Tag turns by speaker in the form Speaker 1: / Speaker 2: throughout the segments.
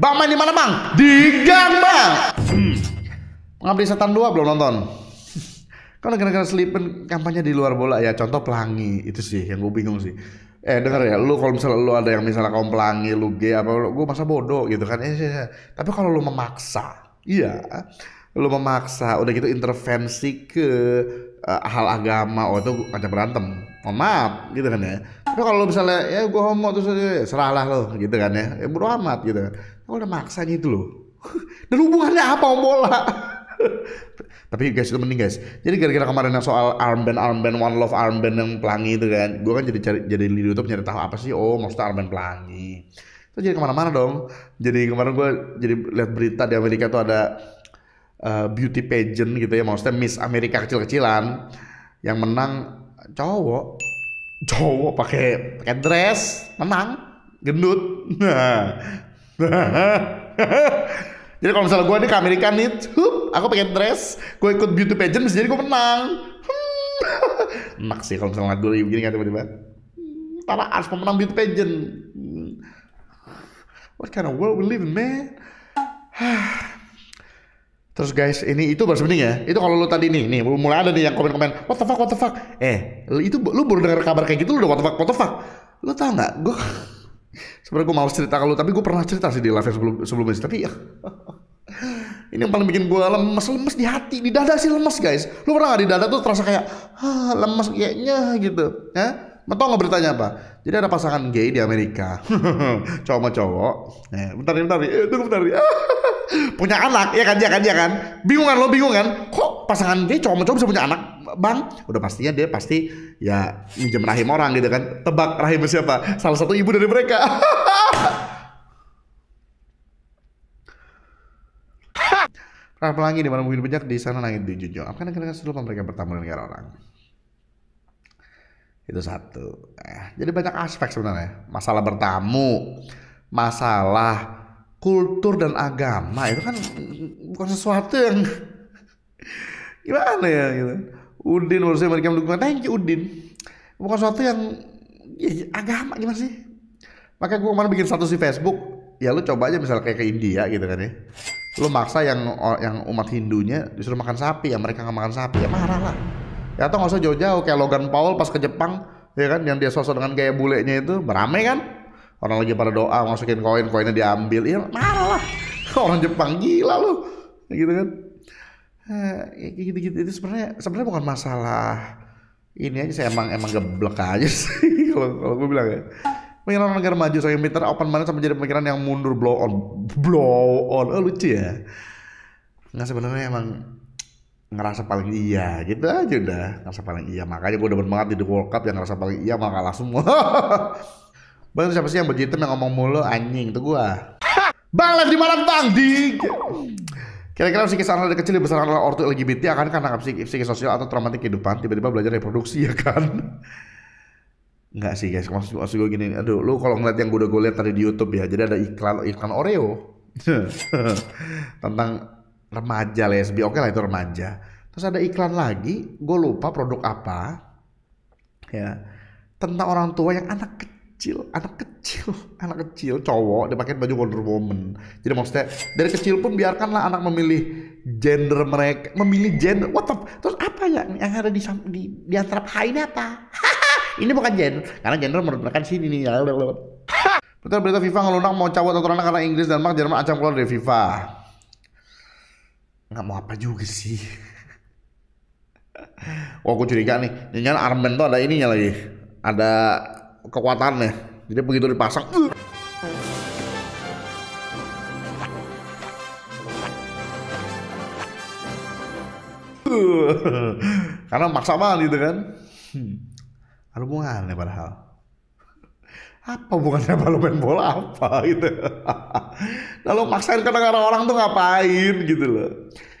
Speaker 1: Bang main di mana bang? Di gang bang. Hmm. Pengabdi setan dua belum nonton. Kalau gara-gara selipin kampanye di luar bola ya contoh pelangi itu sih yang gue bingung sih. Eh denger ya, lu kalau misalnya lu ada yang misalnya kaum pelangi, lu gay apa, lu, gue masa bodoh gitu kan. Eh, eh, eh. Tapi kalau lu memaksa, iya, lu memaksa, udah gitu intervensi ke uh, hal agama, oh itu ada berantem. Oh, maaf gitu kan ya tapi kalau misalnya ya gue homo terus ya, serahlah lo gitu kan ya, ya bodo amat gitu kan gue udah maksa gitu loh dan hubungannya apa om bola tapi guys itu mending guys jadi gara-gara kemarin yang soal armband armband one love armband yang pelangi itu kan gue kan jadi cari jadi di YouTube nyari tahu apa sih oh maksudnya armband pelangi terus jadi kemana-mana dong jadi kemarin gue jadi lihat berita di Amerika tuh ada uh, beauty pageant gitu ya maksudnya Miss Amerika kecil-kecilan yang menang cowok cowok pakai pakai dress menang gendut nah jadi kalau misalnya gue ini ke Amerika nih aku pakai dress gue ikut beauty pageant jadi gue menang hmm. enak sih kalau misalnya gue begini kan tiba-tiba para hmm, harus pemenang beauty pageant hmm. what kind of world we live in man Terus guys, ini itu baru sebenarnya. ya. Itu kalau lu tadi nih, nih mulai ada nih yang komen-komen, what the fuck, what the fuck. Eh, itu lu baru dengar kabar kayak gitu lu udah what the fuck, what the fuck. Lu tau nggak? Gue sebenarnya gue mau cerita kalau tapi gue pernah cerita sih di live sebelum sebelumnya sih. Tapi ya, ini yang paling bikin gue lemes, lemes di hati, di dada sih lemes guys. Lu pernah nggak di dada tuh terasa kayak ah, lemes kayaknya gitu, ya? Mau tau nggak beritanya apa? Jadi ada pasangan gay di Amerika, cowok sama cowok. Eh, bentar nih, bentar nih, eh, tunggu bentar nih. punya anak, ya kan, ya kan, ya kan. Bingung kan lo, bingung kan? Kok pasangan gay cowok sama cowok bisa punya anak? Bang, udah pastinya dia pasti ya minjem rahim orang gitu kan. Tebak rahim siapa? Salah satu ibu dari mereka. Rah pelangi di mana mungkin banyak di sana langit dijunjung. Akan akan dengan sebelum mereka bertamu dengan orang itu satu eh, jadi banyak aspek sebenarnya masalah bertamu masalah kultur dan agama itu kan bukan sesuatu yang gimana ya gitu Udin harusnya memberikan dukungan thank you Udin bukan sesuatu yang ya, agama gimana sih makanya gue kemarin bikin satu di Facebook ya lu coba aja misalnya kayak ke India gitu kan ya lu maksa yang yang umat Hindunya disuruh makan sapi ya mereka nggak makan sapi ya marah lah Ya, atau nggak usah jauh-jauh kayak Logan Paul pas ke Jepang ya kan yang dia sosok dengan gaya bulenya itu beramai kan orang lagi pada doa masukin koin koinnya diambil iya marah lah orang Jepang gila lu gitu kan eh, gitu gitu itu sebenarnya sebenarnya bukan masalah ini aja saya emang emang geblek aja sih kalau kalau gue bilang ya pemikiran negara maju saya meter open mana sama jadi pemikiran yang mundur blow on blow on oh, lucu ya nggak sebenarnya emang ngerasa paling iya gitu aja udah ngerasa paling iya makanya gue demen banget di The World Cup yang ngerasa paling iya malah kalah semua Bang siapa sih yang baju hitam yang ngomong mulu anjing itu gua Bang di mana bang di Kira-kira psikis anak dari kecil besar oleh ortu LGBT akan karena psikis, psikis sosial atau traumatik kehidupan tiba-tiba belajar reproduksi ya kan? Enggak sih guys, maksud, maksud gue gini, aduh lu kalau ngeliat yang gue udah gue liat tadi di YouTube ya, jadi ada iklan iklan Oreo tentang remaja lesbi ya, oke okay lah itu remaja terus ada iklan lagi gue lupa produk apa ya tentang orang tua yang anak kecil anak kecil anak kecil cowok dia pakai baju Wonder Woman jadi maksudnya dari kecil pun biarkanlah anak memilih gender mereka memilih gender what the, terus apa yang yang ada di di, di antara paha ini apa ini bukan gender karena gender menurut mereka sini nih ya. Betul berita FIFA ngelunak, mau cabut aturan karena Inggris dan Jerman acam keluar dari FIFA nggak mau apa juga sih Wah aku curiga nih, Nyanyian armband tuh ada ininya lagi, ada kekuatannya. Jadi begitu dipasang. Uh. Uh. Karena maksa banget gitu kan. Hmm. Ada aneh padahal apa hubungannya sama lo main bola apa gitu nah lo maksain ke negara orang tuh ngapain gitu loh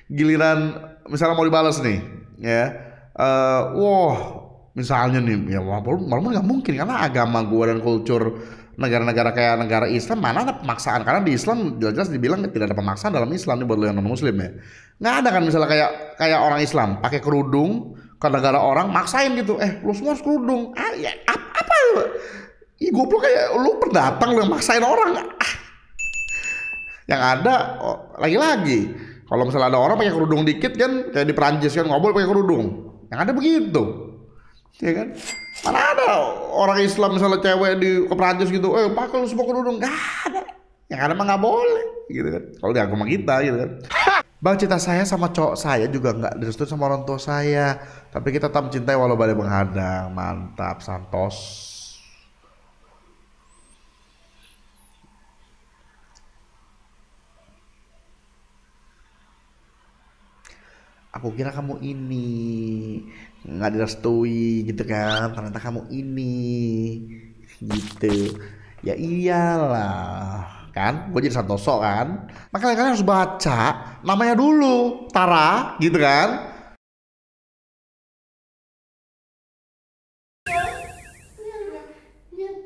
Speaker 1: giliran misalnya mau dibalas nih ya uh, wah misalnya nih ya walaupun malu nggak mungkin karena agama gua dan kultur negara-negara kayak negara Islam mana ada pemaksaan karena di Islam jelas-jelas dibilang tidak ada pemaksaan dalam Islam nih buat lo yang non Muslim ya nggak ada kan misalnya kayak kayak orang Islam pakai kerudung ke negara orang maksain gitu eh lu semua kerudung ah, ya, apa, apa Ih goblok kayak lu pendatang lu maksain orang. Ah. Yang ada oh, lagi-lagi kalau misalnya ada orang pakai kerudung dikit kan kayak di Perancis kan ngobrol pakai kerudung. Yang ada begitu. Ya kan? Mana ada orang Islam misalnya cewek di ke Perancis gitu, eh pakai lu semua kerudung. Gak ada. Yang ada mah nggak boleh gitu kan. Kalau di agama kita gitu kan. Bang cinta saya sama cowok saya juga nggak direstui sama orang tua saya. Tapi kita tetap mencintai walau badai menghadang. Mantap, santos. aku kira kamu ini nggak direstui gitu kan ternyata kamu ini gitu ya iyalah kan gue jadi Santoso kan makanya kalian harus baca namanya dulu Tara gitu kan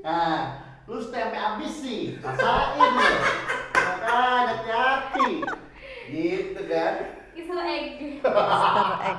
Speaker 1: Nah, lu stempel habis sih, masalah ini. Makanya hati-hati. Gitu kan. piece of egg. piece egg.